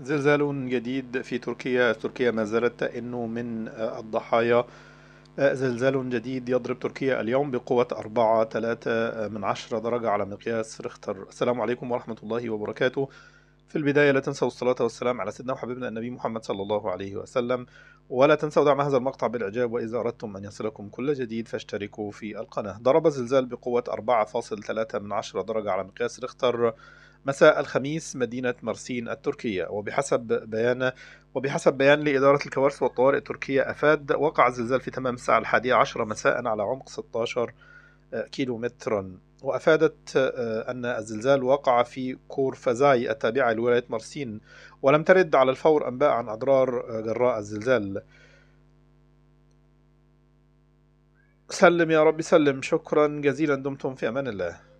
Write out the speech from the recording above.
زلزال جديد في تركيا تركيا ما زالت انه من الضحايا زلزال جديد يضرب تركيا اليوم بقوة أربعة ثلاثة من عشرة درجة على مقياس ريختر السلام عليكم ورحمة الله وبركاته في البداية لا تنسوا الصلاة والسلام على سيدنا وحبيبنا النبي محمد صلى الله عليه وسلم ولا تنسوا دعم هذا المقطع بالإعجاب وإذا أردتم أن يصلكم كل جديد فاشتركوا في القناة ضرب الزلزال بقوة 4.3 من عشرة درجة على مقياس ريختر مساء الخميس مدينة مرسين التركية وبحسب بيان وبحسب بيان لإدارة الكوارث والطوارئ التركية أفاد وقع الزلزال في تمام الساعة الحادية عشرة مساء على عمق 16 كيلومترا وأفادت آه، أن الزلزال وقع في كورفازاي التابعة لولاية مرسين ولم ترد على الفور أنباء عن أضرار آه، جراء الزلزال سلم يا رب سلم شكرا جزيلا دمتم في أمان الله